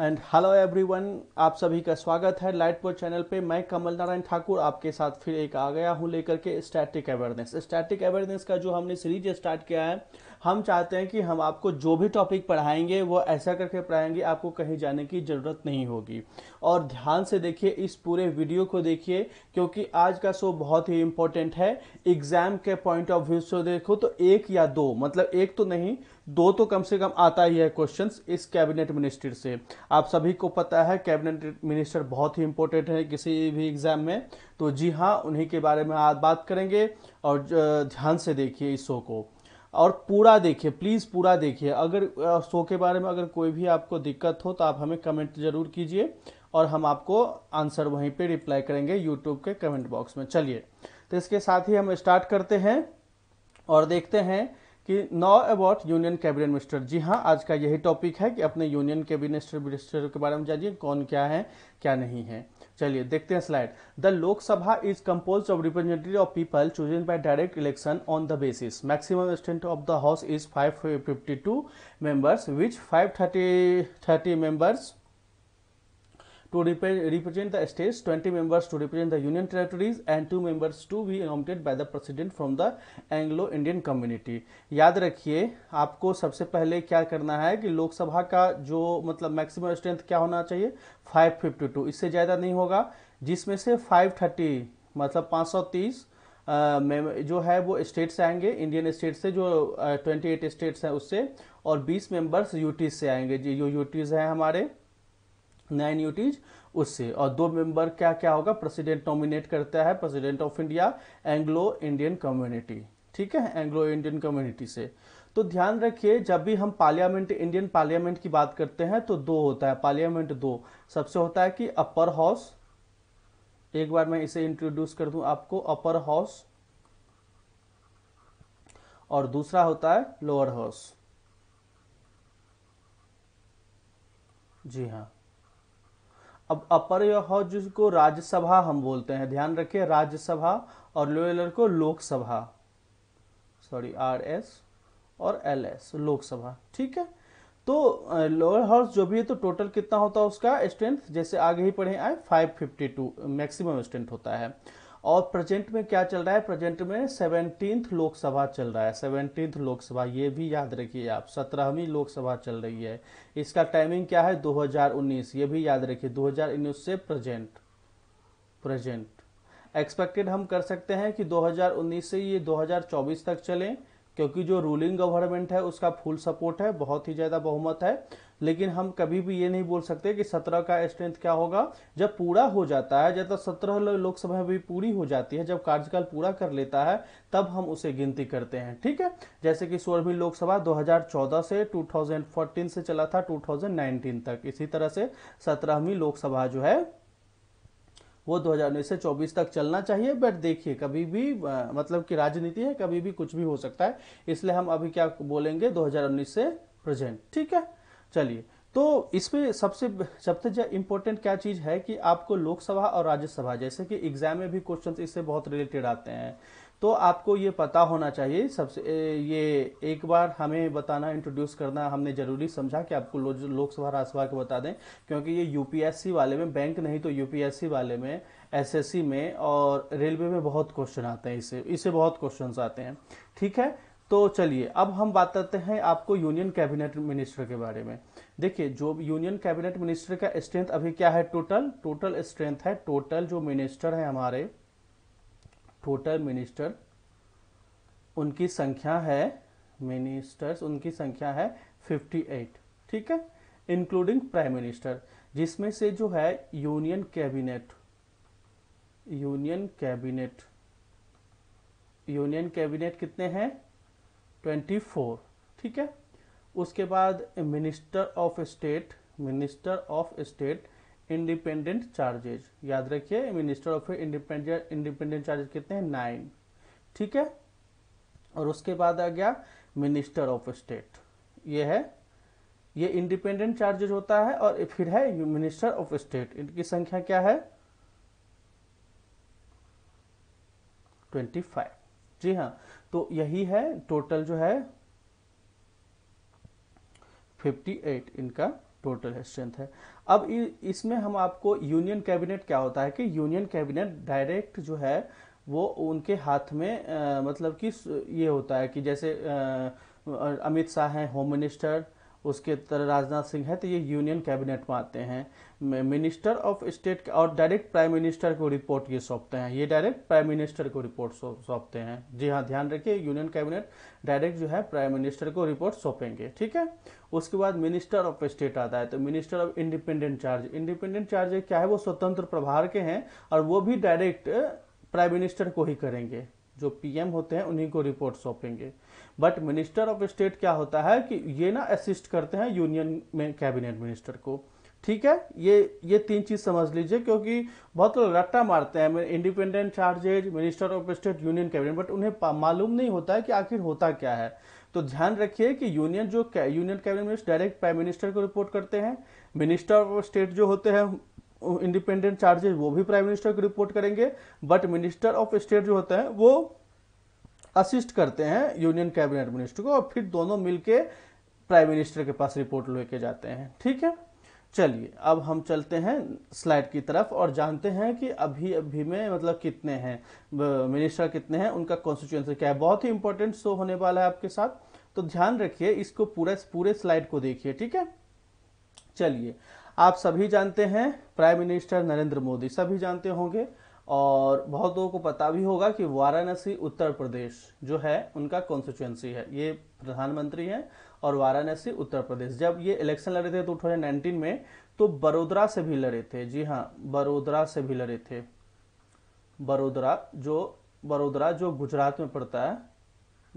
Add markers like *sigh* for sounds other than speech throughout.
And hello everyone आप सभी का स्वागत है लाइटपुर चैनल पे मैं कमल नारायण ठाकुर आपके साथ फिर एक आ गया हूँ लेकर के स्टैटिक अवेयरनेस स्टैटिक अवेयरनेस का जो हमने सीरीज स्टार्ट किया है हम चाहते हैं कि हम आपको जो भी टॉपिक पढ़ाएंगे वो ऐसा करके पढ़ाएंगे आपको कहीं जाने की ज़रूरत नहीं होगी और ध्यान से देखिए इस पूरे वीडियो को देखिए क्योंकि आज का शो बहुत ही इंपॉर्टेंट है एग्ज़ाम के पॉइंट ऑफ व्यू से देखो तो एक या दो मतलब एक तो नहीं दो तो कम से कम आता ही है क्वेश्चंस इस कैबिनेट मिनिस्टर से आप सभी को पता है कैबिनेट मिनिस्टर बहुत ही इंपॉर्टेंट है किसी भी एग्जाम में तो जी हाँ उन्हीं के बारे में आज बात करेंगे और ध्यान से देखिए इस शो को और पूरा देखिए प्लीज़ पूरा देखिए अगर शो के बारे में अगर कोई भी आपको दिक्कत हो तो आप हमें कमेंट ज़रूर कीजिए और हम आपको आंसर वहीं पे रिप्लाई करेंगे यूट्यूब के कमेंट बॉक्स में चलिए तो इसके साथ ही हम स्टार्ट करते हैं और देखते हैं कि know about union cabinet minister जी हाँ आज का यही टॉपिक है कि अपने यूनियन कैबिनेट मिनिस्टर के बारे में जानिए कौन क्या है क्या नहीं है चलिए देखते हैं slide the Lok Sabha is compose of representative of people chosen by direct election on the basis maximum strength of the house is five fifty two members which five thirty thirty members to rep represent the states, 20 members to represent the union territories and 2 members to be nominated by the president from the Anglo-Indian community. याद रखिए आपको सबसे पहले क्या करना है कि लोकसभा का जो मतलब मैक्सिमम स्ट्रेंथ क्या होना चाहिए 552 इससे ज़्यादा नहीं होगा जिसमें से 530 मतलब 530 Uh, जो है वो स्टेट से आएंगे इंडियन स्टेट से जो ट्वेंटी एट स्टेट्स हैं उससे और बीस मेंबर्स यूटीज से आएंगे जो यूटीज हैं हमारे नए न्यूटीज उससे और दो मेंबर क्या क्या होगा प्रेसिडेंट नॉमिनेट करता है president of India Anglo Indian community ठीक है एंग्लो इंडियन कम्युनिटी से तो ध्यान रखिए जब भी हम पार्लियामेंट इंडियन पार्लियामेंट की बात करते हैं तो दो होता है पार्लियामेंट दो सबसे होता है कि अपर हाउस एक बार मैं इसे इंट्रोड्यूस कर दूं आपको अपर हाउस और दूसरा होता है लोअर हाउस जी हाँ अब अपर हाउस जिसको राज्यसभा हम बोलते हैं ध्यान रखिए राज्यसभा और लोअर को लोकसभा सॉरी आर एस और एल एस लोकसभा ठीक है तो लोअर हाउस जो भी है तो टोटल कितना होता है उसका स्ट्रेंथ जैसे आगे ही पढ़े आए 552 मैक्सिमम स्ट्रेंथ होता है और प्रेजेंट में क्या चल रहा है प्रेजेंट में सेवनटीन लोकसभा चल रहा है सेवनटीन लोकसभा ये भी याद रखिए आप सत्रहवीं लोकसभा चल रही है इसका टाइमिंग क्या है 2019 ये भी याद रखिए 2019 से प्रेजेंट प्रेजेंट एक्सपेक्टेड हम कर सकते हैं कि 2019 से ये 2024 तक चलें क्योंकि जो रूलिंग गवर्नमेंट है उसका फुल सपोर्ट है बहुत ही ज़्यादा बहुमत है लेकिन हम कभी भी ये नहीं बोल सकते कि सत्रह का स्ट्रेंथ क्या होगा जब पूरा हो जाता है जब सत्रह लोकसभा भी पूरी हो जाती है जब कार्यकाल पूरा कर लेता है तब हम उसे गिनती करते हैं ठीक है जैसे कि सोलहवीं लोकसभा 2014 से 2014 से चला था 2019 तक इसी तरह से सत्रहवीं लोकसभा जो है वो दो से 24 तक चलना चाहिए बट देखिए कभी भी आ, मतलब कि राजनीति है कभी भी कुछ भी हो सकता है इसलिए हम अभी क्या बोलेंगे दो से प्रेजेंट ठीक है चलिए तो इसमें सबसे सबसे ज्यादा इम्पोर्टेंट क्या चीज़ है कि आपको लोकसभा और राज्यसभा जैसे कि एग्जाम में भी क्वेश्चन इससे बहुत रिलेटेड आते हैं तो आपको ये पता होना चाहिए सबसे ये एक बार हमें बताना इंट्रोड्यूस करना हमने जरूरी समझा कि आपको लो, लोकसभा राज्यसभा के बता दें क्योंकि ये यूपीएससी वाले में बैंक नहीं तो यूपीएससी वाले में एसएससी में और रेलवे में बहुत क्वेश्चन आते हैं इससे इसे बहुत क्वेश्चन आते हैं ठीक है तो चलिए अब हम बात करते हैं आपको यूनियन कैबिनेट मिनिस्टर के बारे में देखिए जो यूनियन कैबिनेट मिनिस्टर का स्ट्रेंथ अभी क्या है टोटल टोटल स्ट्रेंथ है टोटल जो मिनिस्टर है हमारे टोटल मिनिस्टर उनकी संख्या है मिनिस्टर्स उनकी संख्या है 58 ठीक है इंक्लूडिंग प्राइम मिनिस्टर जिसमें से जो है union cabinet union cabinet union cabinet कितने हैं 24 ठीक है उसके बाद minister of state minister of state independent charges याद रखिए minister of independent independent charges कितने हैं नाइन ठीक है और उसके बाद आ गया मिनिस्टर ऑफ स्टेट ये है ये इंडिपेंडेंट चार्जेज होता है और फिर है मिनिस्टर ऑफ स्टेट इनकी संख्या क्या है 25 जी हाँ तो यही है टोटल जो है 58 इनका टोटल है स्ट्रेंथ है अब इसमें हम आपको यूनियन कैबिनेट क्या होता है कि यूनियन कैबिनेट डायरेक्ट जो है वो उनके हाथ में आ, मतलब कि ये होता है कि जैसे अमित शाह हैं होम मिनिस्टर उसके तरह राजनाथ सिंह है तो ये यूनियन कैबिनेट में आते हैं मिनिस्टर ऑफ स्टेट और डायरेक्ट प्राइम मिनिस्टर को रिपोर्ट ये सौंपते हैं ये डायरेक्ट प्राइम मिनिस्टर को रिपोर्ट सौंपते हैं जी हाँ ध्यान रखिए यूनियन कैबिनेट डायरेक्ट जो है प्राइम मिनिस्टर को रिपोर्ट सौंपेंगे ठीक है उसके बाद मिनिस्टर ऑफ स्टेट आता है तो minister of independent charge independent charge क्या है वो स्वतंत्र प्रभार के हैं और वो भी डायरेक्ट प्राइम मिनिस्टर को ही करेंगे जो पीएम होते हैं उन्हीं को रिपोर्ट सौंपेंगे बट मिनिस्टर ऑफ स्टेट क्या होता है कि ये ना असिस्ट करते हैं यूनियन में कैबिनेट मिनिस्टर को ठीक है ये ये तीन चीज समझ लीजिए क्योंकि बहुत लोग रट्टा मारते हैं independent charges minister of state union cabinet but उन्हें मालूम नहीं होता है कि आखिर होता क्या है तो ध्यान रखिए कि यूनियन जो union cabinet minister direct prime minister को रिपोर्ट करते हैं मिनिस्टर ऑफ स्टेट जो होते हैं इंडिपेंडेंट चार्जेज वो भी प्राइम मिनिस्टर को रिपोर्ट करेंगे बट मिनिस्टर ऑफ स्टेट जो होते हैं वो असिस्ट करते हैं यूनियन कैबिनेट मिनिस्टर को और फिर दोनों मिलके प्राइम मिनिस्टर के पास रिपोर्ट लेके जाते हैं ठीक है चलिए अब हम चलते हैं स्लाइड की तरफ और जानते हैं कि अभी अभी में मतलब कितने हैं मिनिस्टर कितने हैं उनका कॉन्स्टिट्यूंसी क्या है बहुत ही इंपॉर्टेंट शो होने वाला है आपके साथ तो ध्यान रखिए इसको पूरा पूरे स्लाइड को देखिए ठीक है चलिए आप सभी जानते हैं प्राइम मिनिस्टर नरेंद्र मोदी सभी जानते होंगे और बहुत लोगों को पता भी होगा कि वाराणसी उत्तर प्रदेश जो है उनका कॉन्स्टिट्युएंसी है ये प्रधानमंत्री हैं और वाराणसी उत्तर प्रदेश जब ये इलेक्शन लड़े थे तो टू में तो बड़ोदरा से भी लड़े थे जी हाँ बड़ोदरा से भी लड़े थे बड़ोदरा जो बड़ोदरा जो गुजरात में पड़ता है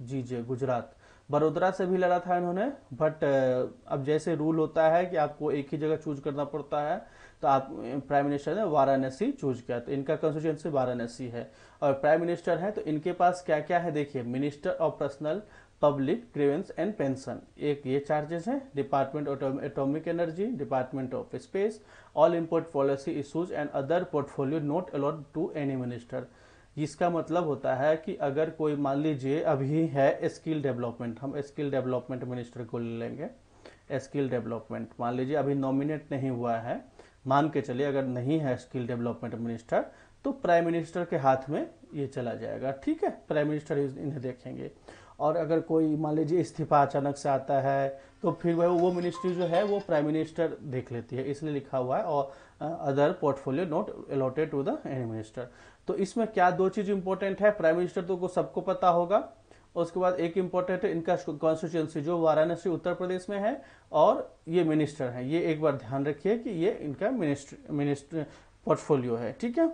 जी जी गुजरात बड़ोदरा से भी लड़ा था इन्होंने बट अब जैसे रूल होता है कि आपको एक ही जगह चूज करना पड़ता है तो आप प्राइम मिनिस्टर ने वाराणसी चूज किया तो इनका कॉन्स्टिट्यूंसी वाराणसी है और प्राइम मिनिस्टर है तो इनके पास क्या क्या है देखिए minister of personal public grievance and pension एक ये चार्जेस हैं department atomic energy department of space all import policy issues and other portfolio not allot to any minister जिसका मतलब होता है कि अगर कोई मान लीजिए अभी है स्किल डेवलपमेंट हम स्किल डेवलपमेंट मिनिस्टर को ले लेंगे स्किल डेवलपमेंट मान लीजिए अभी नॉमिनेट नहीं हुआ है मान के चलिए अगर नहीं है स्किल डेवलपमेंट मिनिस्टर तो प्राइम मिनिस्टर के हाथ में ये चला जाएगा ठीक है प्राइम मिनिस्टर इन्हें देखेंगे और अगर कोई मान लीजिए इस्तीफा अचानक से आता है तो फिर वह वो मिनिस्ट्री जो है वो प्राइम मिनिस्टर देख लेती है इसलिए लिखा हुआ है और other portfolio not allotted to the any minister तो इसमें क्या दो चीज़ इंपॉर्टेंट है प्राइम मिनिस्टर तो को सबको पता होगा उसके बाद एक इम्पोर्टेंट इनका कॉन्स्टिट्यूंसी जो वाराणसी उत्तर प्रदेश में है और ये मिनिस्टर हैं ये एक बार ध्यान रखिए कि ये इनका मिनिस्टर मिनिस्टर पोर्टफोलियो है ठीक है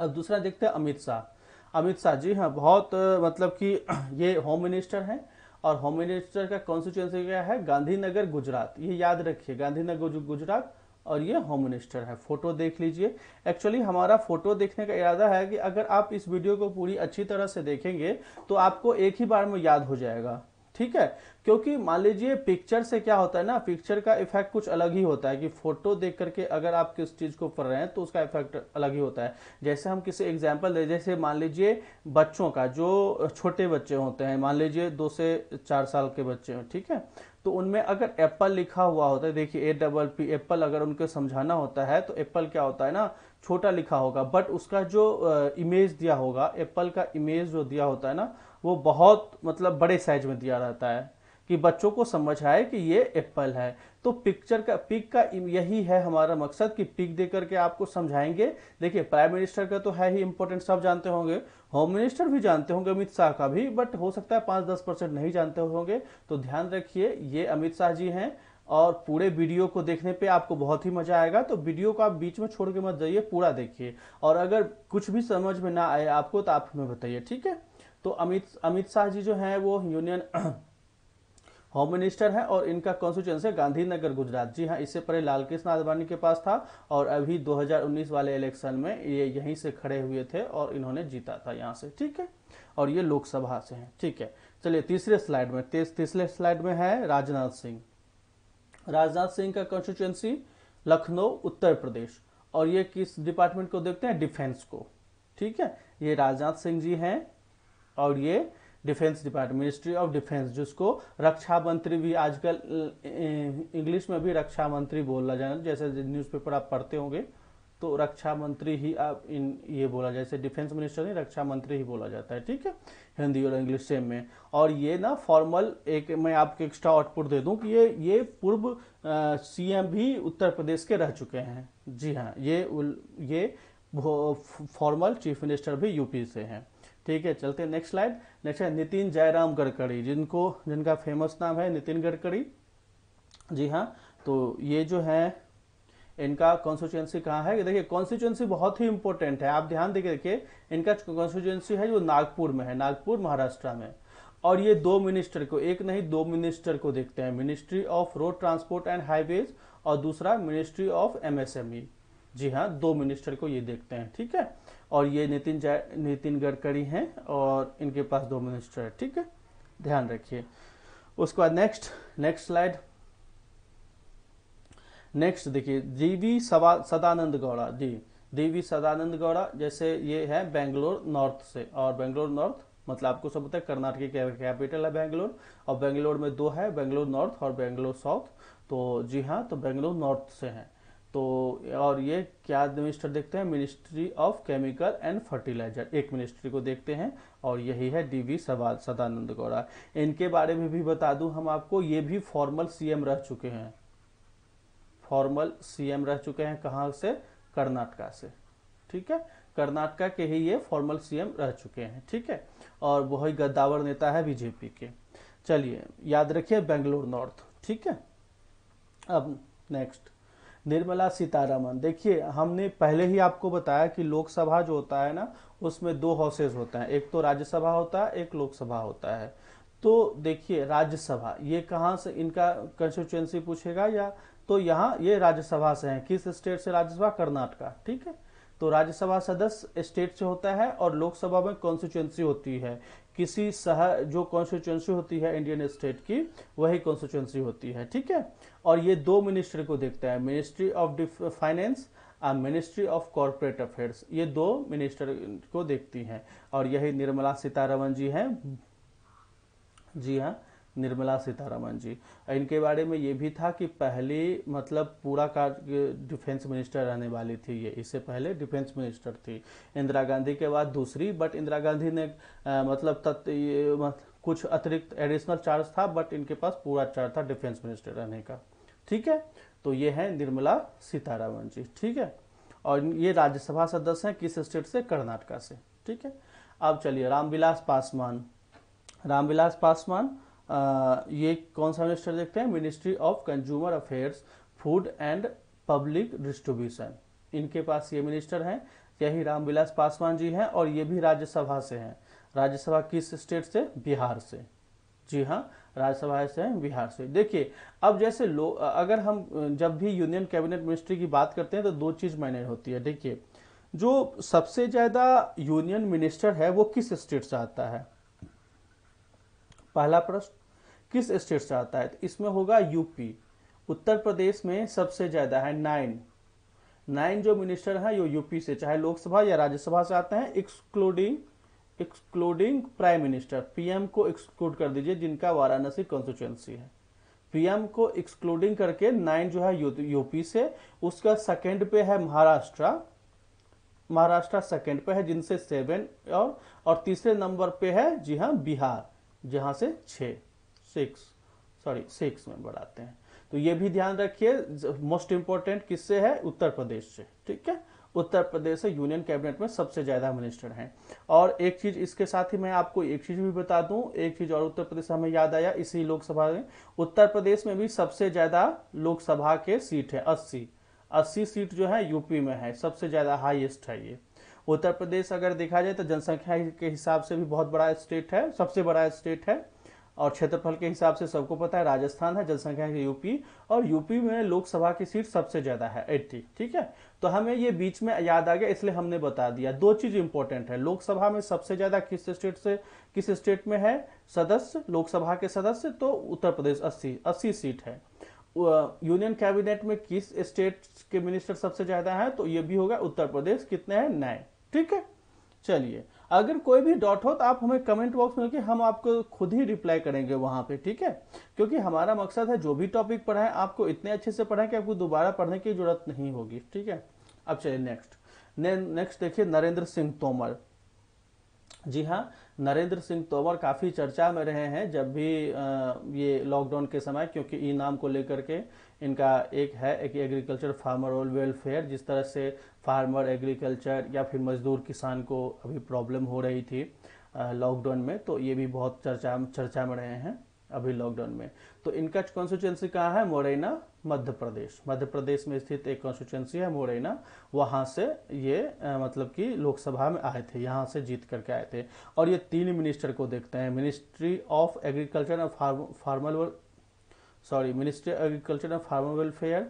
अब दूसरा देखते हैं अमित शाह अमित शाह जी हाँ बहुत मतलब कि *clears throat* ये होम मिनिस्टर हैं और होम मिनिस्टर का कॉन्स्टिट्यूंसी क्या है गांधीनगर गुजरात ये याद रखिए गांधीनगर गुजरात और ये मिनिस्टर है फोटो देख लीजिए एक्चुअली हमारा फोटो देखने का इरादा है कि अगर आप इस वीडियो को पूरी अच्छी तरह से देखेंगे तो आपको एक ही बार में याद हो जाएगा ठीक है क्योंकि मान लीजिए पिक्चर से क्या होता है ना पिक्चर का इफेक्ट कुछ अलग ही होता है कि फोटो देख करके अगर आप किस चीज को पढ़ रहे हैं तो उसका इफेक्ट अलग ही होता है जैसे हम किसी एग्जाम्पल दे जैसे मान लीजिए बच्चों का जो छोटे बच्चे होते हैं मान लीजिए दो से चार साल के बच्चे हैं ठीक है तो उनमें अगर एप्पल लिखा हुआ होता है देखिए ए डबल पी एप्पल अगर उनको समझाना होता है तो एप्पल क्या होता है ना छोटा लिखा होगा बट उसका जो इमेज दिया होगा एप्पल का इमेज जो दिया होता है ना वो बहुत मतलब बड़े साइज में दिया रहता है कि बच्चों को समझ आए कि ये एप्पल है तो पिक्चर का पिक का यही है हमारा मकसद कि पिक दे करके आपको समझाएंगे देखिए प्राइम मिनिस्टर का तो है ही इंपॉर्टेंट सब जानते होंगे होम मिनिस्टर भी जानते होंगे अमित शाह का भी बट हो सकता है पाँच दस परसेंट नहीं जानते होंगे तो ध्यान रखिए ये अमित शाह जी हैं और पूरे वीडियो को देखने पे आपको बहुत ही मजा आएगा तो वीडियो को आप बीच में छोड़ के मत जाइए पूरा देखिए और अगर कुछ भी समझ में ना आए आपको तो आप हमें बताइए ठीक है तो अमित अमित शाह जी जो हैं वो यूनियन होम मिनिस्टर है और इनका कॉन्स्टिट्यूंस है गांधीनगर गुजरात जी हाँ इससे पहले लालकृष्ण आडवाणी के पास था और अभी 2019 वाले इलेक्शन में ये यहीं से खड़े हुए थे और इन्होंने जीता था यहाँ से ठीक है और ये लोकसभा से हैं ठीक है चलिए तीसरे स्लाइड में तीसरे स्लाइड में है राजनाथ सिंह राजनाथ सिंह का कॉन्स्टिट्यूंसी लखनऊ उत्तर प्रदेश और ये किस डिपार्टमेंट को देखते हैं डिफेंस को ठीक है ये राजनाथ सिंह जी हैं और ये defence department ministry of defence जिसको रक्षा मंत्री भी आजकल इंग्लिश में भी रक्षा मंत्री बोला जाए जैसे न्यूज़पेपर आप पढ़ते होंगे तो रक्षा मंत्री ही आप इन ये बोला जाए जैसे डिफेंस मिनिस्टर नहीं रक्षा मंत्री ही बोला जाता है ठीक है हिंदी और इंग्लिश सेम में और ये ना फॉर्मल एक मैं आपको एक्स्ट्रा आउटपुट दे दूं कि ये ये पूर्व सीएम भी उत्तर प्रदेश के रह चुके हैं जी हाँ ये ये फॉर्मल चीफ मिनिस्टर भी यूपी से हैं ठीक है चलते नेक्स्ट स्लाइड नेक्स्ट अच्छा, है नितिन जयराम गडकरी जिनको जिनका फेमस नाम है नितिन गडकरी जी हाँ तो ये जो है इनका कॉन्स्टिट्युएंसी कहाँ है देखिए कॉन्स्टिट्युएंसी बहुत ही इंपॉर्टेंट है आप ध्यान देखिए देखिए इनका कॉन्स्टिट्युएंसी है जो नागपुर में है नागपुर महाराष्ट्र में और ये दो मिनिस्टर को एक नहीं दो मिनिस्टर को देखते हैं ministry of road transport and highways और दूसरा मिनिस्ट्री ऑफ एमएसएमई जी हाँ दो मिनिस्टर को ये देखते हैं ठीक है और ये नितिन नितिन गडकरी हैं और इनके पास दो मिनिस्टर है ठीक है ध्यान रखिए उसके बाद नेक्स्ट नेक्स्ट स्लाइड नेक्स्ट देखिए जीवी सदानंद गौड़ा जी देवी सदानंद गौड़ा जैसे ये है बेंगलोर नॉर्थ से और बेंगलोर नॉर्थ मतलब आपको सब पता है कर्नाटक कैपिटल है बेंगलोर और बेंगलोर में दो है बेंगलोर नॉर्थ और बेंगलोर साउथ तो जी हाँ तो बेंगलोर नॉर्थ से हैं तो और ये क्या मिनिस्टर देखते हैं ministry of chemical and fertiliser एक मिनिस्ट्री को देखते हैं और यही है डी वी सदानंद गौड़ा इनके बारे में भी बता दूं हम आपको ये भी फॉर्मल सीएम रह चुके हैं फॉर्मल सीएम रह चुके हैं कहाँ से कर्नाटका से ठीक है कर्नाटका के ही ये फॉर्मल सीएम रह चुके हैं ठीक है और वही गद्दावर नेता है बीजेपी के चलिए याद रखिए बेंगलोर नॉर्थ ठीक है अब नेक्स्ट निर्मला सीतारामन देखिए हमने पहले ही आपको बताया कि लोकसभा जो होता है ना उसमें दो हाउसेज होते हैं एक तो राज्यसभा होता है एक लोकसभा होता है तो देखिए राज्यसभा ये कहाँ से इनका कंस्टिट्यूएंसी पूछेगा या तो यहाँ ये राज्यसभा से हैं किस स्टेट से राज्यसभा कर्नाटका ठीक है तो राज्यसभा सदस्य स्टेट से होता है और लोकसभा में कॉन्स्टिट्यूएंसी होती है किसी शहर जो कॉन्स्टिट्यूएंसी होती है इंडियन स्टेट की वही कॉन्स्टिट्यूएंसी होती है ठीक है और ये दो मिनिस्ट्री को देखता है मिनिस्ट्री ऑफ फाइनेंस और मिनिस्ट्री ऑफ कॉरपोरेट अफेयर्स ये दो मिनिस्टर को देखती हैं और यही निर्मला सीतारमन जी हैं जी हाँ निर्मला सीतारमन जी इनके बारे में ये भी था कि पहली मतलब पूरा कार्य डिफेंस मिनिस्टर रहने वाली थी ये इससे पहले डिफेंस मिनिस्टर थी इंदिरा गांधी के बाद दूसरी बट इंदिरा गांधी ने आ, मतलब तत् मत, कुछ अतिरिक्त एडिशनल चार्ज था बट इनके पास पूरा चार्ज था डिफेंस मिनिस्टर रहने का ठीक है तो ये है निर्मला सीतारामन जी ठीक है और ये राज्यसभा सदस्य हैं किस स्टेट से कर्नाटका से ठीक है अब चलिए रामविलास पासवान रामविलास पासवान ये कौन सा मिनिस्टर देखते हैं ministry of consumer affairs food and public distribution इनके पास ये मिनिस्टर हैं यही रामविलास पासवान जी हैं और ये भी राज्यसभा से हैं राज्यसभा किस स्टेट से बिहार से जी हाँ राज्यसभा से बिहार से देखिए अब जैसे लो अगर हम जब भी यूनियन कैबिनेट मिनिस्ट्री की बात करते हैं तो दो चीज़ मायने होती है देखिए जो सबसे ज़्यादा यूनियन मिनिस्टर है वो किस स्टेट से आता है पहला प्रश्न किस स्टेट से आता है तो इसमें होगा यूपी उत्तर प्रदेश में सबसे ज़्यादा है नाइन नाइन जो मिनिस्टर है वो यूपी से चाहे लोकसभा या राज्यसभा से आते हैं excluding excluding prime minister PM को एक्सक्लूड कर दीजिए जिनका वाराणसी कॉन्स्टिट्यूंसी है पीएम को एक्सक्लूडिंग करके नाइन जो है यूपी से उसका सेकेंड पे है महाराष्ट्र महाराष्ट्र सेकेंड पे है जिनसे सेवन और और तीसरे नंबर पे है जी हाँ बिहार जहां से छ सिक्स सॉरी सिक्स में बढ़ाते हैं तो ये भी ध्यान रखिए मोस्ट इंपोर्टेंट किससे है उत्तर प्रदेश से ठीक है उत्तर प्रदेश से यूनियन कैबिनेट में सबसे ज़्यादा मिनिस्टर हैं और एक चीज़ इसके साथ ही मैं आपको एक चीज़ भी बता दूं एक चीज़ और उत्तर प्रदेश हमें याद आया इसी लोकसभा में उत्तर प्रदेश में भी सबसे ज़्यादा लोकसभा के सीट है अस्सी अस्सी सीट जो है यूपी में है सबसे ज़्यादा हाइएस्ट है ये उत्तर प्रदेश अगर देखा जाए तो जनसंख्या के हिसाब से भी बहुत बड़ा स्टेट है सबसे बड़ा स्टेट है और क्षेत्रफल के हिसाब से सबको पता है राजस्थान है जनसंख्या है यूपी और यूपी में लोकसभा की सीट सबसे ज़्यादा है एट्टी ठीक है तो हमें ये बीच में याद आ गया इसलिए हमने बता दिया दो चीज़ इंपॉर्टेंट है लोकसभा में सबसे ज़्यादा किस स्टेट से किस स्टेट में है सदस्य लोकसभा के सदस्य तो उत्तर प्रदेश अस्सी अस्सी सीट है यूनियन कैबिनेट में किस स्टेट के मिनिस्टर सबसे ज़्यादा है तो ये भी होगा उत्तर प्रदेश कितने हैं नए ठीक है चलिए अगर कोई भी डॉट हो तो आप हमें कमेंट बॉक्स में हम आपको खुद ही रिप्लाई करेंगे वहां पे ठीक है क्योंकि हमारा मकसद है जो भी टॉपिक पढ़ाएं आपको इतने अच्छे से पढ़ाएं कि आपको दोबारा पढ़ने की जरूरत नहीं होगी ठीक है अब चलिए नेक्स्ट ने, नेक्स्ट देखिए नरेंद्र सिंह तोमर जी हाँ नरेंद्र सिंह तोमर काफ़ी चर्चा में रहे हैं जब भी ये लॉकडाउन के समय क्योंकि ई नाम को लेकर के इनका एक है एक एग्रीकल्चर फार्मर और वेलफेयर जिस तरह से फार्मर एग्रीकल्चर या फिर मजदूर किसान को अभी प्रॉब्लम हो रही थी लॉकडाउन में तो ये भी बहुत चर्चा चर्चा में रहे हैं अभी लॉकडाउन में तो इनका कॉन्स्टिट्यूंसी कहाँ है मोरेना मध्य प्रदेश मध्य प्रदेश में स्थित एक कॉन्स्टिट्यूंसी है मोरेना वहाँ से ये आ, मतलब कि लोकसभा में आए थे यहाँ से जीत करके आए थे और ये तीन मिनिस्टर को देखते हैं ministry of agriculture and farmer sorry ministry agriculture and farmer welfare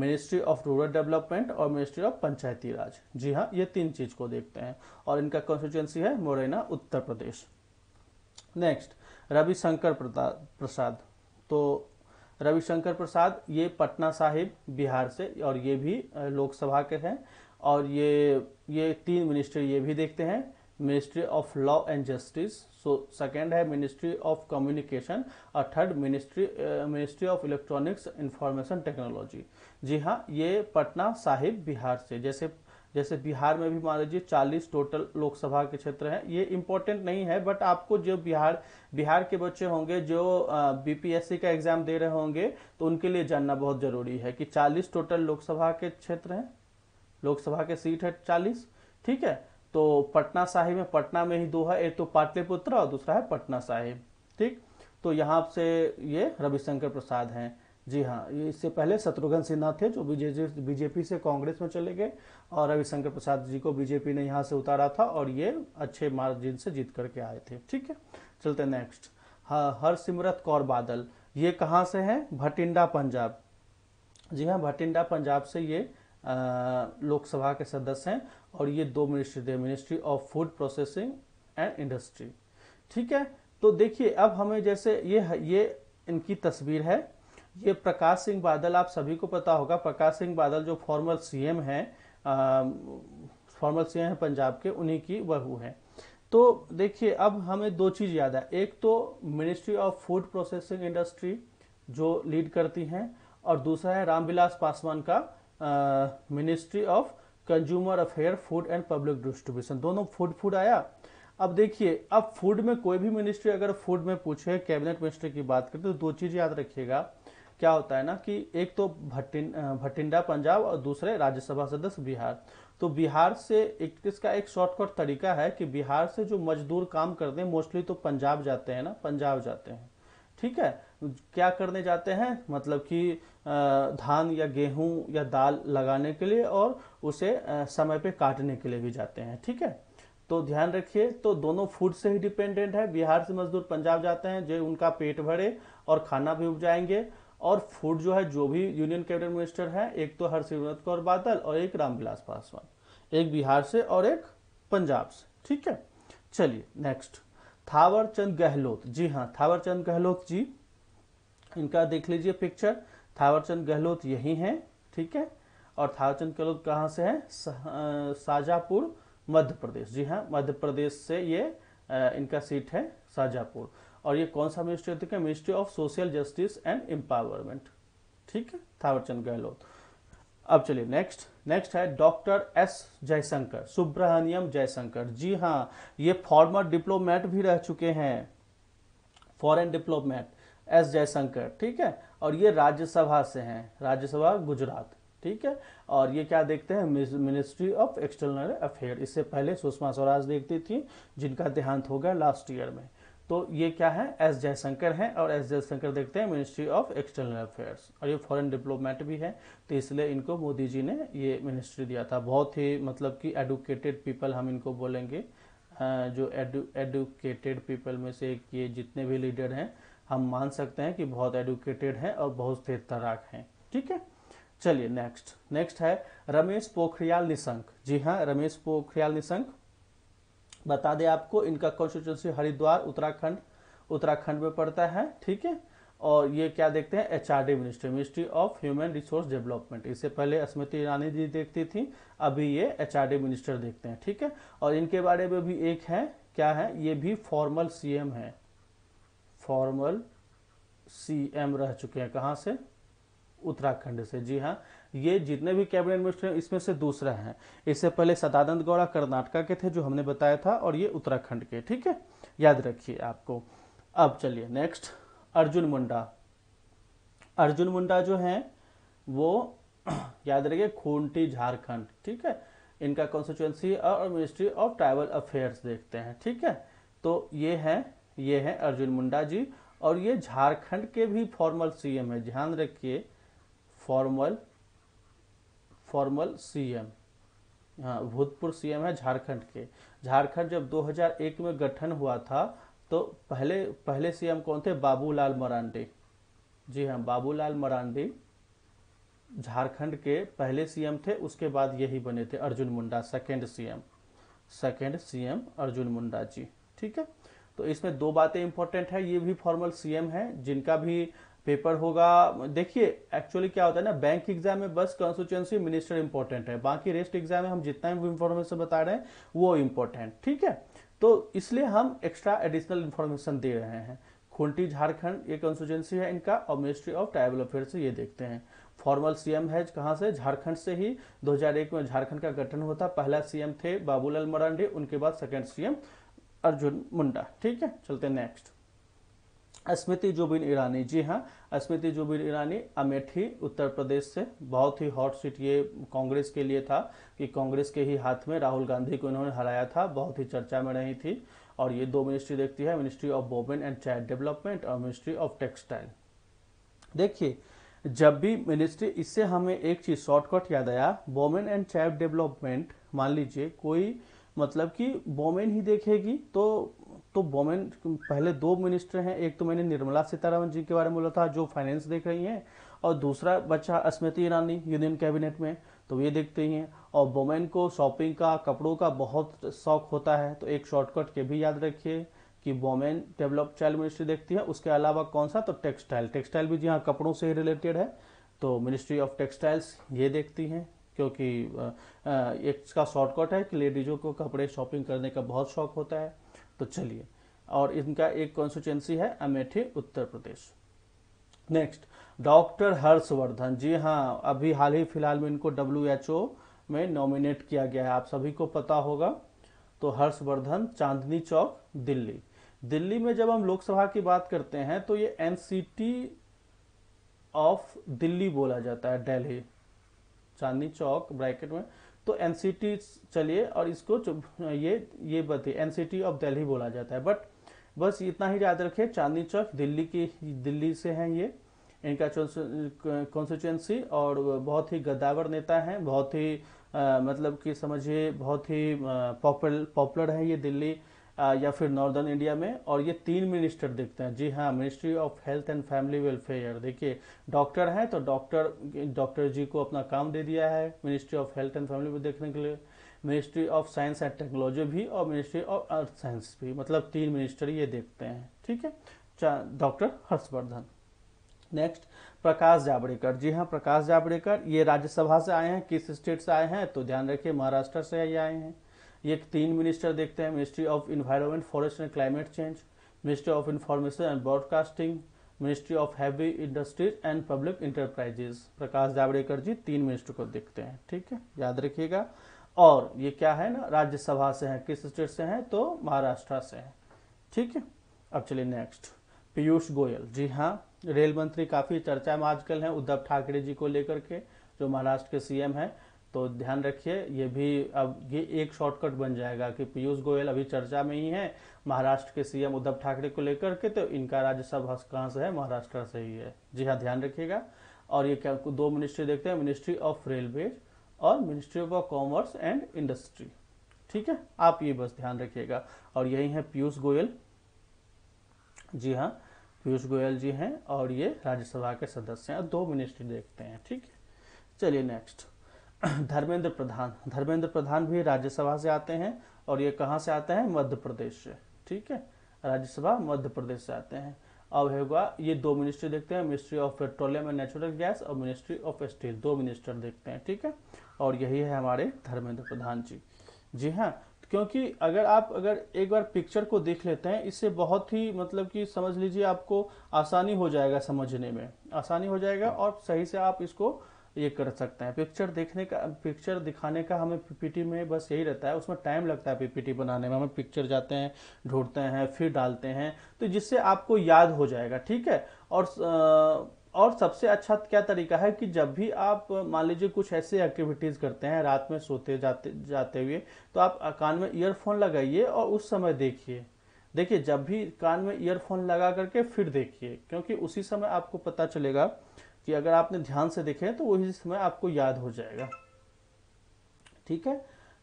ministry of rural development और मिनिस्ट्री ऑफ पंचायती राज जी हाँ ये तीन चीज को देखते हैं और इनका कॉन्स्टिट्यूएंसी है मोरैना उत्तर प्रदेश नेक्स्ट रविशंकर प्रसाद तो रविशंकर प्रसाद ये पटना साहिब बिहार से और ये भी लोकसभा के हैं और ये ये तीन मिनिस्ट्री ये भी देखते हैं ministry of law and justice so second है मिनिस्ट्री ऑफ कम्युनिकेशन और third ministry ministry of electronics information technology जी हाँ ये पटना साहिब बिहार से जैसे जैसे बिहार में भी मान लीजिए 40 टोटल लोकसभा के क्षेत्र हैं ये इम्पोर्टेंट नहीं है बट आपको जो बिहार बिहार के बच्चे होंगे जो बीपीएससी का एग्जाम दे रहे होंगे तो उनके लिए जानना बहुत जरूरी है कि 40 टोटल लोकसभा के क्षेत्र हैं लोकसभा के सीट है 40 ठीक है तो पटना साहिब में पटना में ही दो है एक तो पाटलिपुत्र और दूसरा है पटना साहिब ठीक तो यहाँ से ये रविशंकर प्रसाद हैं जी हाँ ये इससे पहले शत्रुघ्न सिन्हा थे जो बीजेपी बीजेपी से कांग्रेस में चले गए और रविशंकर प्रसाद जी को बीजेपी ने यहाँ से उतारा था और ये अच्छे मार्जिन से जीत करके आए थे ठीक है चलते नेक्स्ट हाँ हरसिमरत कौर बादल ये कहाँ से हैं भटिंडा पंजाब जी हाँ भटिंडा पंजाब से ये लोकसभा के सदस्य हैं और ये दो मिनिस्ट्री थे ministry of food processing and industry ठीक है तो देखिए अब हमें जैसे ये ये इनकी तस्वीर है ये प्रकाश सिंह बादल आप सभी को पता होगा प्रकाश सिंह बादल जो फॉर्मल सीएम हैं फॉर्मल सीएम हैं पंजाब के उन्हीं की बहू हैं तो देखिए अब हमें दो चीज़ याद है एक तो ministry of food processing industry जो लीड करती हैं और दूसरा है रामविलास पासवान का ministry of consumer affair food and public distribution दोनों फूड फूड आया अब देखिए अब फूड में कोई भी मिनिस्ट्री अगर फूड में पूछे कैबिनेट मिनिस्ट्री की बात करें तो दो चीज याद रखिएगा क्या होता है ना कि एक तो भटिन भटिंडा पंजाब और दूसरे राज्यसभा सदस्य बिहार तो बिहार से एक इसका एक शॉर्टकट तरीका है कि बिहार से जो मजदूर काम करते हैं मोस्टली तो पंजाब जाते हैं ना पंजाब जाते हैं ठीक है क्या करने जाते हैं मतलब कि धान या गेहूं या दाल लगाने के लिए और उसे समय पे काटने के लिए भी जाते हैं ठीक है तो ध्यान रखिए तो दोनों फूड से ही डिपेंडेंट है बिहार से मजदूर पंजाब जाते हैं जो उनका पेट भरे और खाना भी उपजाएंगे और फूड जो है जो भी यूनियन कैबिनेट मिनिस्टर है एक तो हरसिमरत कौर बादल और एक रामविलास पासवान एक बिहार से और एक पंजाब से ठीक है चलिए नेक्स्ट थावरचंद गहलोत जी हाँ थावरचंद गहलोत जी इनका देख लीजिए पिक्चर थावरचंद गहलोत यही हैं ठीक है और थावरचंद गहलोत कहाँ से हैं साजापुर मध्य प्रदेश जी हाँ मध्य प्रदेश से ये इनका सीट है साजापुर और ये कौन सा मिनिस्ट्री होती है ministry of social justice and empowerment ठीक है थावरचंद गहलोत अब चलिए नेक्स्ट नेक्स्ट है डॉक्टर एस जयशंकर सुब्रहण्यम जयशंकर जी हाँ ये फॉर्मर डिप्लोमेट भी रह चुके हैं फॉरेन डिप्लोमेट एस जयशंकर ठीक है और ये राज्यसभा से हैं राज्यसभा गुजरात ठीक है और ये क्या देखते हैं मिनिस्ट्री ऑफ एक्सटर्नल अफेयर इससे पहले सुषमा स्वराज देखती थी जिनका देहांत हो गया लास्ट ईयर में तो ये क्या है एस जयशंकर हैं और एस जयशंकर देखते हैं मिनिस्ट्री ऑफ एक्सटर्नल अफेयर्स और ये फॉरेन डिप्लोमेट भी है तो इसलिए इनको मोदी जी ने ये मिनिस्ट्री दिया था बहुत ही मतलब कि एडुकेटेड पीपल हम इनको बोलेंगे जो एडु एडुकेटेड पीपल में से ये जितने भी लीडर हैं हम मान सकते हैं कि बहुत एडुकेटेड हैं और बहुत तेज तराक हैं ठीक है चलिए नेक्स्ट नेक्स्ट है रमेश पोखरियाल निशंक जी हाँ रमेश पोखरियाल निशंक बता दें आपको इनका कॉन्स्टिट्यूंसी हरिद्वार उत्तराखंड उत्तराखंड में पड़ता है ठीक है और ये क्या देखते हैं H R D ministry ministry of human resource development इससे पहले स्मृति ईरानी जी देखती थी अभी ये एच आर डी मिनिस्टर देखते हैं ठीक है और इनके बारे में भी एक है क्या है ये भी फॉर्मल सी एम है फॉर्मल सी एम रह चुके हैं कहाँ से उत्तराखंड से जी हाँ ये जितने भी कैबिनेट मिनिस्टर हैं इसमें से दूसरा है इससे पहले सदानंद गौड़ा कर्नाटका के थे जो हमने बताया था और ये उत्तराखंड के ठीक है याद रखिए आपको अब चलिए नेक्स्ट अर्जुन मुंडा अर्जुन मुंडा जो है वो *clears throat* याद रखिए खूंटी झारखंड ठीक है इनका कॉन्स्टिट्युएंसी और मिनिस्ट्री ऑफ ट्राइबल अफेयर्स देखते हैं ठीक है तो ये है ये है अर्जुन मुंडा जी और ये झारखंड के भी फॉर्मल सीएम है ध्यान रखिए फॉर्मल फॉर्मल सीएम हाँ भूतपूर्व सीएम है झारखंड के झारखंड जब 2001 में गठन हुआ था तो पहले पहले सीएम कौन थे बाबूलाल मरांडी जी हाँ बाबूलाल मरांडी झारखंड के पहले सीएम थे उसके बाद यही बने थे Arjun Munda second CM second CM Arjun Munda ji ठीक है तो इसमें दो बातें इंपॉर्टेंट है ये भी फॉर्मल सीएम है जिनका भी पेपर होगा देखिए एक्चुअली क्या होता है ना बैंक एग्जाम में बस कॉन्स्टिट्यूंसी मिनिस्टर इंपॉर्टेंट है बाकी रेस्ट एग्जाम में हम जितना भी इंफॉर्मेशन बता रहे हैं वो इंपॉर्टेंट ठीक है तो इसलिए हम एक्स्ट्रा एडिशनल इंफॉर्मेशन दे रहे हैं खुंटी झारखंड ये कॉन्स्टिट्यूंसी है इनका और मिनिस्ट्री ऑफ ट्राइबल अफेयर से ये देखते हैं फॉर्मल सीएम है कहाँ से झारखंड से ही 2001 में झारखंड का गठन होता पहला सीएम थे बाबूलाल मरांडी उनके बाद सेकंड सीएम अर्जुन मुंडा ठीक है चलते नेक्स्ट स्मृति जुबिन ईरानी जी हाँ स्मृति जुबिन ईरानी अमेठी उत्तर प्रदेश से बहुत ही हॉट सीट ये कांग्रेस के लिए था कि कांग्रेस के ही हाथ में राहुल गांधी को इन्होंने हराया था बहुत ही चर्चा में रही थी और ये दो मिनिस्ट्री देखती है ministry of women and child development और मिनिस्ट्री ऑफ टेक्सटाइल देखिए जब भी मिनिस्ट्री इससे हमें एक चीज शॉर्टकट याद आया वोमेन एंड चाइल्ड डेवलपमेंट मान लीजिए कोई मतलब कि वोमेन ही देखेगी तो तो वोमेन पहले दो मिनिस्टर हैं एक तो मैंने निर्मला सीतारामन जी के बारे में बोला था जो फाइनेंस देख रही हैं और दूसरा बच्चा स्मृति ईरानी यूनियन कैबिनेट में तो ये देखते ही हैं और वोमेन को शॉपिंग का कपड़ों का बहुत शौक होता है तो एक शॉर्टकट के भी याद रखिए कि वोमेन डेवलप चाइल्ड मिनिस्ट्री देखती है उसके अलावा कौन सा तो टेक्सटाइल टेक्सटाइल भी जी हाँ कपड़ों से ही रिलेटेड है तो मिनिस्ट्री ऑफ टेक्सटाइल्स ये देखती हैं क्योंकि एक इसका शॉर्टकट है कि लेडीज़ों को कपड़े शॉपिंग करने का बहुत शौक होता है तो चलिए और इनका एक कॉन्स्टिट्यूंसी है अमेठी उत्तर प्रदेश नेक्स्ट डॉक्टर हर्षवर्धन जी हाँ अभी हाल ही फिलहाल में इनको डब्ल्यू में नॉमिनेट किया गया है आप सभी को पता होगा तो हर्षवर्धन चांदनी चौक दिल्ली दिल्ली में जब हम लोकसभा की बात करते हैं तो ये एनसीटी ऑफ दिल्ली बोला जाता है दिल्ली चांदनी चौक ब्रैकेट में तो एन चलिए और इसको ये ये बताइए एन ऑफ दिल्ली बोला जाता है बट बस इतना ही याद रखिए चांदनी चौक दिल्ली की दिल्ली से हैं ये इनका कॉन्स्टिट्यूंसी और बहुत ही गद्दावर नेता हैं बहुत ही आ, मतलब कि समझिए बहुत ही पॉपुलर पॉपुलर है ये दिल्ली या फिर नॉर्दर्न इंडिया में और ये तीन मिनिस्टर देखते हैं जी हाँ ministry of health and family welfare देखिए डॉक्टर हैं तो डॉक्टर डॉक्टर जी को अपना काम दे दिया है ministry of health and family को देखने के लिए ministry of science and technology भी और मिनिस्ट्री ऑफ अर्थ साइंस भी मतलब तीन मिनिस्टर ये देखते हैं ठीक है डॉक्टर हर्षवर्धन नेक्स्ट प्रकाश जावड़ेकर जी हाँ प्रकाश जावड़ेकर ये राज्यसभा से आए हैं किस स्टेट से आए हैं तो ध्यान रखिए महाराष्ट्र से ये आए हैं ये तीन मिनिस्टर देखते हैं ministry of environment forest and climate change ministry of information and broadcasting ministry of heavy industries and public enterprises Prakash Javadekar ji तीन मिनिस्टर को देखते हैं ठीक है याद रखिएगा और ये क्या है ना राज्यसभा से है किस स्टेट से है तो महाराष्ट्र से है ठीक है अब चलिए नेक्स्ट पीयूष गोयल जी हाँ रेल मंत्री काफ़ी चर्चा में आजकल है उद्धव ठाकरे जी को लेकर के जो महाराष्ट्र के सीएम हैं तो ध्यान रखिए ये भी अब ये एक शॉर्टकट बन जाएगा कि पीयूष गोयल अभी चर्चा में ही है महाराष्ट्र के सीएम उद्धव ठाकरे को लेकर के तो इनका राज्यसभा कहाँ से है महाराष्ट्र से ही है जी हाँ ध्यान रखिएगा और ये क्या दो मिनिस्ट्री देखते हैं मिनिस्ट्री ऑफ रेलवे और ministry of commerce and industry ठीक है आप ये बस ध्यान रखिएगा और यही है पीयूष गोयल जी हाँ पीयूष गोयल जी हैं और ये राज्यसभा के सदस्य हैं दो मिनिस्ट्री देखते हैं ठीक है चलिए नेक्स्ट धर्मेंद्र प्रधान धर्मेंद्र प्रधान भी राज्यसभा से आते हैं और ये कहाँ से आते हैं मध्य प्रदेश से ठीक है राज्यसभा मध्य प्रदेश से आते हैं अब होगा ये दो मिनिस्ट्री देखते हैं ministry of petroleum and natural gas और मिनिस्ट्री ऑफ स्टील दो मिनिस्टर देखते हैं ठीक है और यही है हमारे धर्मेंद्र प्रधान जी जी हाँ क्योंकि अगर आप अगर एक बार पिक्चर को देख लेते हैं इससे बहुत ही मतलब कि समझ लीजिए आपको आसानी हो जाएगा समझने में आसानी हो जाएगा और सही से आप इसको ये कर सकते हैं पिक्चर देखने का पिक्चर दिखाने का हमें पीपीटी में बस यही रहता है उसमें टाइम लगता है पीपीटी बनाने में हमें पिक्चर जाते हैं ढूंढते हैं फिर डालते हैं तो जिससे आपको याद हो जाएगा ठीक है और आ, और सबसे अच्छा क्या तरीका है कि जब भी आप मान लीजिए कुछ ऐसे एक्टिविटीज़ करते हैं रात में सोते जाते जाते हुए तो आप कान में ईयरफोन लगाइए और उस समय देखिए देखिए जब भी कान में ईयरफोन लगा करके फिर देखिए क्योंकि उसी समय आपको पता चलेगा कि अगर आपने ध्यान से देखे तो वही समय आपको याद हो जाएगा ठीक है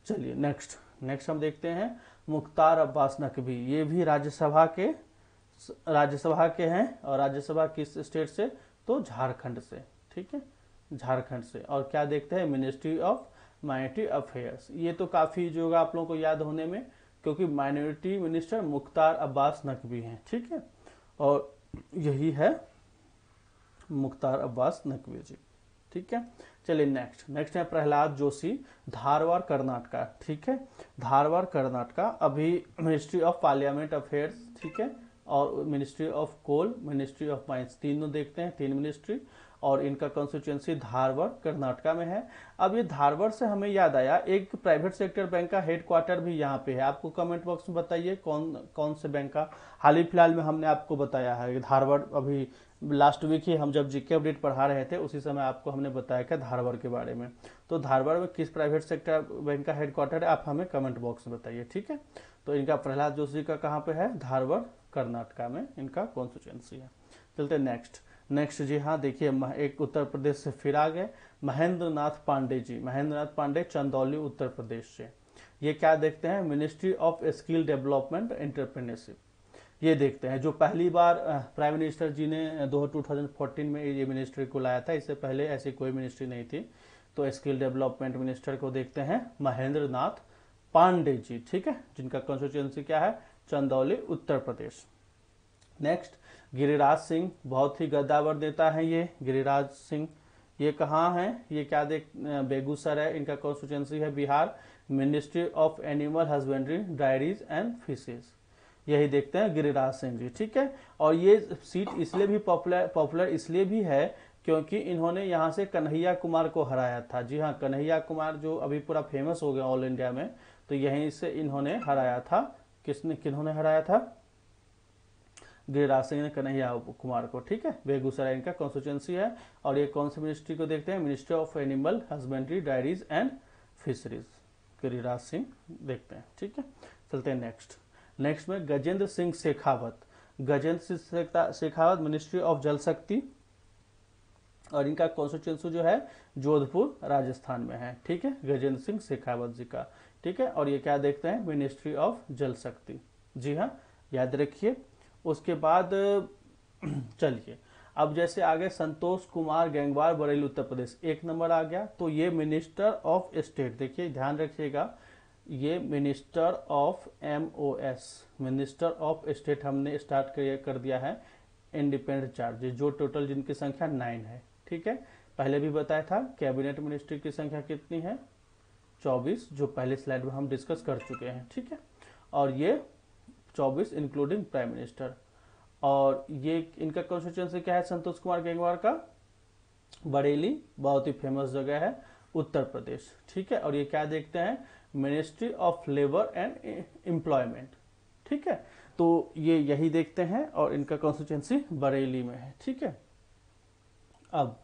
चलिए नेक्स्ट नेक्स्ट हम देखते हैं मुख्तार अब्बास नकवी ये भी राज्यसभा के राज्यसभा के हैं और राज्यसभा किस स्टेट से तो झारखंड से ठीक है झारखंड से और क्या देखते हैं मिनिस्ट्री ऑफ माइनॉरिटी अफेयर्स ये तो काफ़ी जो होगा आप लोगों को याद होने में क्योंकि माइनॉरिटी मिनिस्टर मुख्तार अब्बास नकवी हैं ठीक है और यही है मुख्तार अब्बास नकवी जी ठीक है चलिए नेक्स्ट नेक्स्ट है प्रहलाद जोशी धारवाड़ कर्नाटका ठीक है धारवाड़ कर्नाटका अभी मिनिस्ट्री ऑफ पार्लियामेंट अफेयर्स ठीक है और ministry of coal ministry of mines तीनों देखते हैं तीन मिनिस्ट्री और इनका कॉन्स्टिट्यूंसी धारवाड़ कर्नाटका में है अब ये धारवाड़ से हमें याद आया एक प्राइवेट सेक्टर बैंक का हेडक्वार्टर भी यहाँ पे है आपको कमेंट बॉक्स में बताइए कौन कौन से बैंक का हाल ही फिलहाल में हमने आपको बताया है धारवाड़ अभी लास्ट वीक ही हम जब जीके अपडेट पढ़ा रहे थे उसी समय आपको हमने बताया था धारवाड़ के बारे में तो धारवाड़ में किस प्राइवेट सेक्टर बैंक का हेडक्वार्टर है आप हमें कमेंट बॉक्स में बताइए ठीक है तो इनका प्रहलाद जोशी का कहाँ पे है धारवाड़ कर्नाटका में इनका कॉन्स्टिट्यूंसी है चलते नेक्स्ट नेक्स्ट जी हाँ देखिए एक उत्तर प्रदेश से फिर आ गए महेंद्र नाथ पांडे जी महेंद्र नाथ पांडे चंदौली उत्तर प्रदेश से ये क्या देखते हैं ministry of skill development entrepreneurship ये देखते हैं जो पहली बार प्राइम मिनिस्टर जी ने दो फोर्टीन में ये मिनिस्ट्री को लाया था इससे पहले ऐसी कोई मिनिस्ट्री नहीं थी तो स्किल डेवलपमेंट मिनिस्टर को देखते हैं महेंद्र नाथ पांडे जी ठीक है जिनका कॉन्स्टिट्युएंसी क्या है चंदौली उत्तर प्रदेश नेक्स्ट गिरिराज सिंह बहुत ही गद्दावर देता है ये गिरिराज सिंह ये कहाँ है ये क्या देख बेगूसराय इनका कॉन्स्टिट्युएंसी है Bihar ministry of animal husbandry dairies and fishes यही देखते हैं गिरिराज सिंह जी ठीक है और ये सीट इसलिए भी पॉपुलर पॉपुलर इसलिए भी है क्योंकि इन्होंने यहाँ से कन्हैया कुमार को हराया था जी हाँ कन्हैया कुमार जो अभी पूरा फेमस हो गया ऑल इंडिया में तो यहीं से इन्होंने हराया था किसने किन्होंने हराया था गिरिराज सिंह ने कन्हैया कुमार को ठीक है बेगूसराय इनका कॉन्स्टिट्यूंसी है और ये कौन सी मिनिस्ट्री को देखते हैं ministry of animal husbandry dairies and fisheries Giriraj Singh देखते हैं ठीक है चलते हैं नेक्स्ट नेक्स्ट में गजेंद्र सिंह शेखावत गजेंद्र सिंह शेखावत मिनिस्ट्री ऑफ जल शक्ति और इनका कॉन्स्टिट्यूंसी जो है जोधपुर राजस्थान में है ठीक है गजेंद्र सिंह शेखावत जी का ठीक है और ये क्या देखते हैं मिनिस्ट्री ऑफ जल शक्ति जी हाँ याद रखिए उसके बाद *clears throat* चलिए अब जैसे आ गए संतोष कुमार गैंगवार बरेली उत्तर प्रदेश एक नंबर आ गया तो ये मिनिस्टर ऑफ स्टेट देखिए ध्यान रखिएगा ये minister of MOS minister of state हमने स्टार्ट कर दिया है इंडिपेंडेंट चार्जेस जो टोटल जिनकी संख्या नाइन है ठीक है पहले भी बताया था कैबिनेट मिनिस्ट्री की संख्या कितनी है चौबीस जो पहले स्लाइड में हम डिस्कस कर चुके हैं ठीक है और ये चौबीस इंक्लूडिंग प्राइम मिनिस्टर और ये इनका कॉन्स्टिट्यूंसी क्या है संतोष कुमार गंगवार का बरेली बहुत ही फेमस जगह है उत्तर प्रदेश ठीक है और ये क्या देखते हैं ministry of labour and employment ठीक है तो ये यही देखते हैं और इनका कॉन्स्टिट्यूंसी बरेली में है ठीक है अब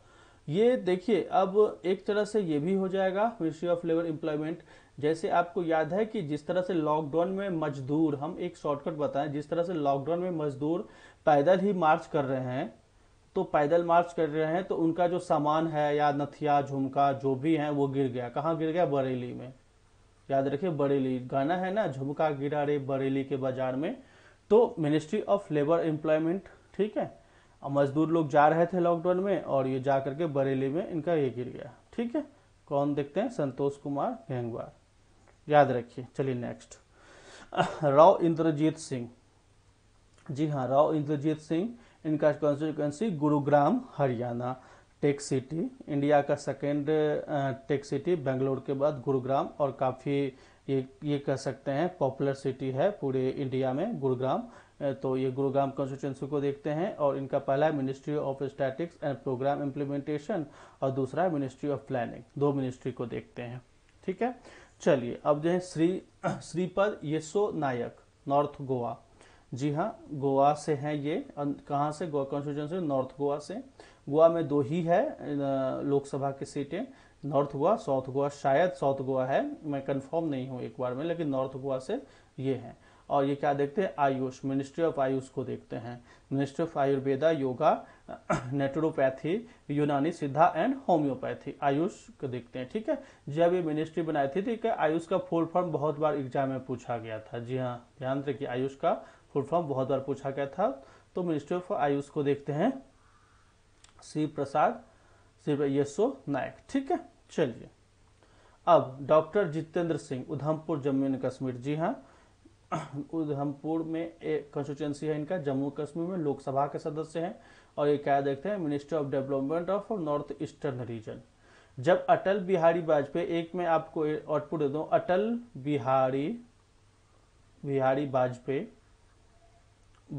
ये देखिए अब एक तरह से ये भी हो जाएगा मिनिस्ट्री ऑफ लेबर एम्प्लॉयमेंट जैसे आपको याद है कि जिस तरह से लॉकडाउन में मजदूर हम एक शॉर्टकट बताएं जिस तरह से लॉकडाउन में मजदूर पैदल ही मार्च कर रहे हैं तो पैदल मार्च कर रहे हैं तो उनका जो सामान है या नथिया झुमका जो भी है वो गिर गया कहाँ गिर गया बरेली में याद रखिए बरेली गाना है ना झुमका गिरा रे बरेली के बाजार में तो मिनिस्ट्री ऑफ लेबर एम्प्लॉयमेंट ठीक है और मजदूर लोग जा रहे थे लॉकडाउन में और ये जा करके बरेली में इनका ये गिर गया ठीक है कौन देखते हैं संतोष कुमार गैंगवार याद रखिए चलिए नेक्स्ट राव इंद्रजीत सिंह जी हाँ राव इंद्रजीत सिंह इनका constituency Gurugram Haryana tech city India का सेकेंड टेक सिटी बेंगलोर के बाद गुरुग्राम और काफ़ी ये ये कह सकते हैं पॉपुलर सिटी है पूरे इंडिया में गुरुग्राम तो ये गुरुग्राम कॉन्स्टिट्यूंसी को देखते हैं और इनका पहला है ministry of statistics and programme implementation और दूसरा है मिनिस्ट्री ऑफ प्लानिंग दो मिनिस्ट्री को देखते हैं ठीक है चलिए अब जो है श्री *clears throat* श्रीपद येसो नायक नॉर्थ गोवा जी हाँ गोवा से हैं ये कहाँ से गोवा कॉन्स्टिट्यूशन से नॉर्थ गोवा से गोवा में दो ही है लोकसभा की सीटें नॉर्थ गोवा साउथ गोवा शायद साउथ गोवा है मैं कंफर्म नहीं हूँ एक बार में लेकिन नॉर्थ गोवा से ये हैं और ये क्या देखते हैं आयुष मिनिस्ट्री ऑफ आयुष को देखते हैं ministry of Ayurveda yoga *clears throat* naturopathy Unani Siddha and homeopathy Ayush को देखते हैं ठीक है जब ये हाँ, मिनिस्ट्री बनाई थी ठीक है आयुष का फुल फॉर्म बहुत बार एग्जाम में पूछा गया था जी हाँ ध्यान रखिए आयुष का फुल फॉर्म बहुत बार पूछा गया था तो मिनिस्ट्री ऑफ आयुष को देखते हैं श्री प्रसाद श्री यशो नायक ठीक है चलिए अब डॉक्टर जितेंद्र सिंह उधमपुर जम्मू एंड कश्मीर जी हाँ उधमपुर में एक कंस्टिट्यूंसी है इनका जम्मू कश्मीर में लोकसभा के सदस्य हैं और ये क्या देखते हैं minister of development of north eastern region जब अटल बिहारी वाजपेयी एक में आपको आउटपुट दे दूँ अटल बिहारी बिहारी वाजपेयी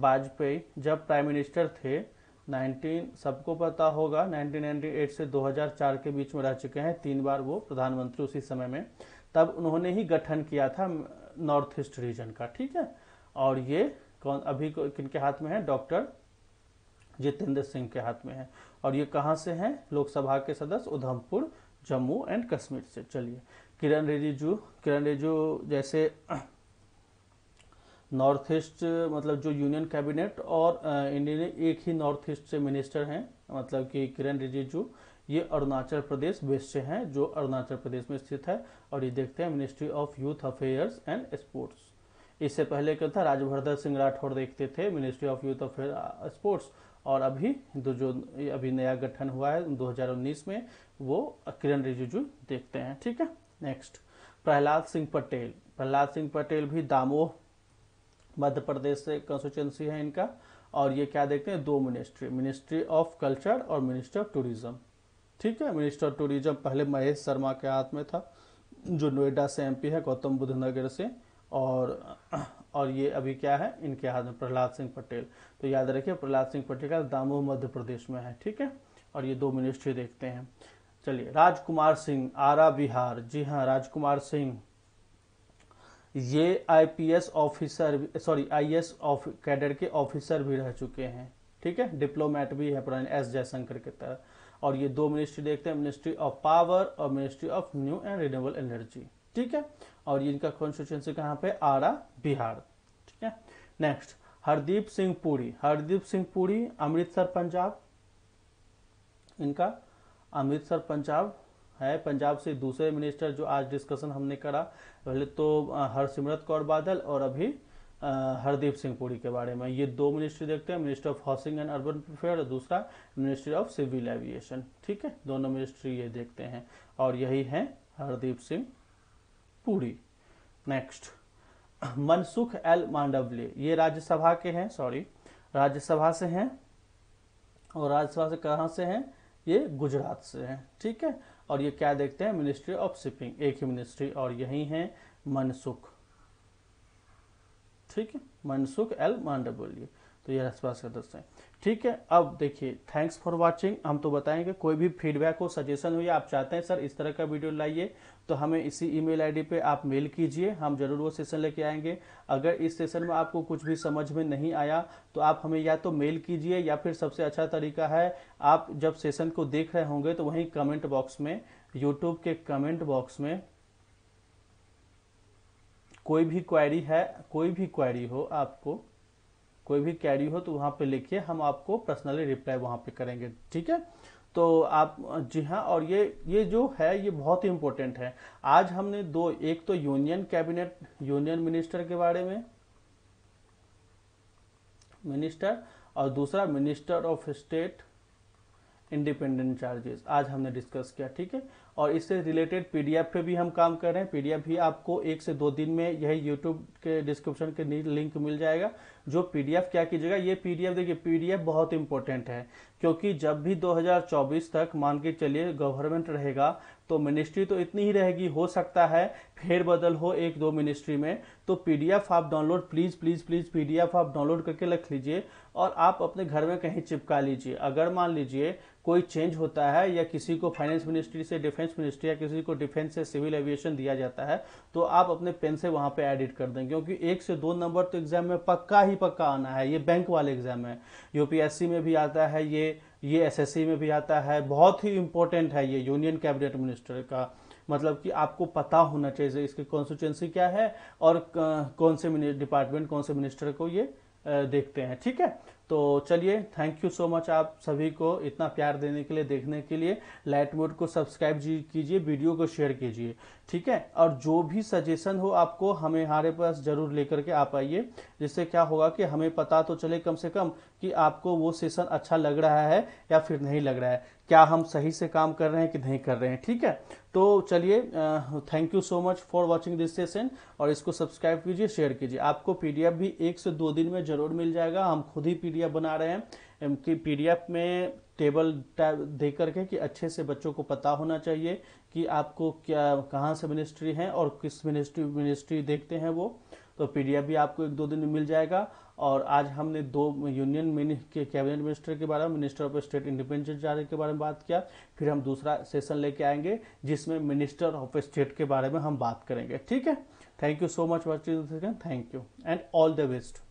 वाजपेयी जब प्राइम मिनिस्टर थे 19 सबको पता होगा 1998 से 2004 के बीच में रह चुके हैं तीन बार वो प्रधानमंत्री उसी समय में तब उन्होंने ही गठन किया था नॉर्थ ईस्ट रीजन का ठीक है और ये कौन अभी किन के हाथ में है डॉक्टर जितेंद्र सिंह के हाथ में है और ये कहाँ से हैं लोकसभा के सदस्य उधमपुर जम्मू एंड कश्मीर से चलिए किरण रिजिजू किरण रिजिजू जैसे नॉर्थ ईस्ट मतलब जो यूनियन कैबिनेट और इंडियन एक ही नॉर्थ ईस्ट से मिनिस्टर हैं मतलब कि किरण रिजिजू ये अरुणाचल प्रदेश वेस्ट से हैं जो अरुणाचल प्रदेश में स्थित है और ये देखते हैं ministry of youth affairs and sports इससे पहले क्या था राजवर्धन सिंह राठौड़ देखते थे ministry of youth affair sports और अभी जो अभी नया गठन हुआ है 2019 में वो किरण रिजिजू देखते हैं ठीक है नेक्स्ट प्रहलाद सिंह पटेल प्रहलाद सिंह पटेल भी दामोह मध्य प्रदेश से कंस्टिट्यूंसी है इनका और ये क्या देखते हैं दो मिनिस्ट्री मिनिस्ट्री ऑफ कल्चर और मिनिस्ट्री ऑफ टूरिज्म ठीक है मिनिस्टर ऑफ टूरिज्म पहले महेश शर्मा के हाथ में था जो नोएडा से एमपी है गौतम बुद्ध नगर से और और ये अभी क्या है इनके हाथ में प्रहलाद सिंह पटेल तो याद रखिए प्रहलाद सिंह पटेल का दामोह मध्य प्रदेश में है ठीक है और ये दो मिनिस्ट्री देखते हैं चलिए राजकुमार सिंह आरा बिहार जी हाँ राजकुमार सिंह ये IPS officer sorry IAS of cadre के ऑफिसर भी रह चुके हैं ठीक है डिप्लोमेट भी है पुराने एस जयशंकर के तरह और ये दो मिनिस्ट्री देखते हैं मिनिस्ट्री ऑफ पावर और ministry of new and renewable energy ठीक है और इनका कॉन्स्टिट्यूंसी कहाँ पे आरा बिहार ठीक है नेक्स्ट हरदीप सिंह पुरी हरदीप सिंह पुरी अमृतसर पंजाब इनका अमृतसर पंजाब है पंजाब से दूसरे मिनिस्टर जो आज डिस्कशन हमने करा पहले तो हरसिमरत कौर बादल और अभी हरदीप सिंह पुरी के बारे में ये दो मिनिस्ट्री देखते हैं ministry of housing and urban affair और दूसरा मिनिस्ट्री ऑफ सिविल एविएशन ठीक है दोनों मिनिस्ट्री ये देखते हैं और यही है हरदीप सिंह पुरी नेक्स्ट मनसुख एल मांडवले ये राज्यसभा के हैं सॉरी राज्यसभा से हैं और राज्यसभा से कहाँ से हैं ये गुजरात से हैं ठीक है और ये क्या देखते हैं मिनिस्ट्री ऑफ शिपिंग एक ही मिनिस्ट्री और यही है मनसुख ठीक है मनसुख एल मांडवली तो ये आसपास के सदस्य हैं ठीक है अब देखिए थैंक्स फॉर वाचिंग हम तो बताएंगे कोई भी फीडबैक हो सजेशन हो या आप चाहते हैं सर इस तरह का वीडियो लाइए तो हमें इसी ईमेल आईडी पे आप मेल कीजिए हम जरूर वो सेशन लेके आएंगे अगर इस सेशन में आपको कुछ भी समझ में नहीं आया तो आप हमें या तो मेल कीजिए या फिर सबसे अच्छा तरीका है आप जब सेशन को देख रहे होंगे तो वहीं कमेंट बॉक्स में यूट्यूब के कमेंट बॉक्स में कोई भी क्वायरी है कोई भी क्वायरी हो आपको कोई भी कैरी हो तो वहाँ पे लिखिए हम आपको पर्सनली रिप्लाई वहाँ पे करेंगे ठीक है तो आप जी हाँ और ये ये जो है ये बहुत ही इम्पोर्टेंट है आज हमने दो एक तो यूनियन कैबिनेट यूनियन मिनिस्टर के बारे में मिनिस्टर और दूसरा minister of state independent charges आज हमने डिस्कस किया ठीक है और इससे रिलेटेड पीडीएफ पे भी हम काम कर रहे हैं पीडीएफ भी आपको एक से दो दिन में यही यूट्यूब के डिस्क्रिप्शन के लिंक मिल जाएगा जो पीडीएफ क्या कीजिएगा ये पीडीएफ देखिए पीडीएफ बहुत इंपॉर्टेंट है क्योंकि जब भी 2024 तक मान के चलिए गवर्नमेंट रहेगा तो मिनिस्ट्री तो इतनी ही रहेगी हो सकता है फिर बदल हो एक दो मिनिस्ट्री में तो पीडीएफ आप download please please please PDF आप डाउनलोड करके रख लीजिए और आप अपने घर में कहीं चिपका लीजिए अगर मान लीजिए कोई चेंज होता है या किसी को फाइनेंस मिनिस्ट्री से डिफेंस मिनिस्ट्री या किसी को डिफेंस से सिविल एविएशन दिया जाता है तो आप अपने पेन से वहाँ पे एडिट कर दें क्योंकि एक से दो नंबर तो एग्जाम में पक्का ही पक्का आना है ये बैंक वाले एग्जाम है यूपीएससी में भी आता है ये ये एस में भी आता है बहुत ही इंपॉर्टेंट है ये यूनियन कैबिनेट मिनिस्टर का मतलब कि आपको पता होना चाहिए इसकी कॉन्स्टिट्यूंसी क्या है और कौन से डिपार्टमेंट कौन से मिनिस्टर को ये देखते हैं ठीक है तो चलिए थैंक यू सो मच आप सभी को इतना प्यार देने के लिए देखने के लिए लाइट मोड को सब्सक्राइब कीजिए वीडियो को शेयर कीजिए ठीक है और जो भी सजेशन हो आपको हमें हमारे पास जरूर लेकर के आप आइए जिससे क्या होगा कि हमें पता तो चले कम से कम कि आपको वो सेशन अच्छा लग रहा है या फिर नहीं लग रहा है क्या हम सही से काम कर रहे हैं कि नहीं कर रहे हैं ठीक है तो चलिए thank you so much for watching this session और इसको सब्सक्राइब कीजिए शेयर कीजिए आपको पीडीएफ भी एक से दो दिन में ज़रूर मिल जाएगा हम खुद ही पीडीएफ बना रहे हैं कि पीडीएफ में टेबल दे करके कि अच्छे से बच्चों को पता होना चाहिए कि आपको क्या कहाँ से मिनिस्ट्री है और किस मिनिस्ट्री मिनिस्ट्री देखते हैं वो तो पी भी आपको एक दो दिन में मिल जाएगा और आज हमने दो यूनियन के कैबिनेट मिनिस्टर के बारे में minister of state independent charge के बारे में बात किया फिर हम दूसरा सेशन लेके आएंगे जिसमें मिनिस्टर ऑफ स्टेट के बारे में हम बात करेंगे ठीक है thank you so much watching thank you and all the best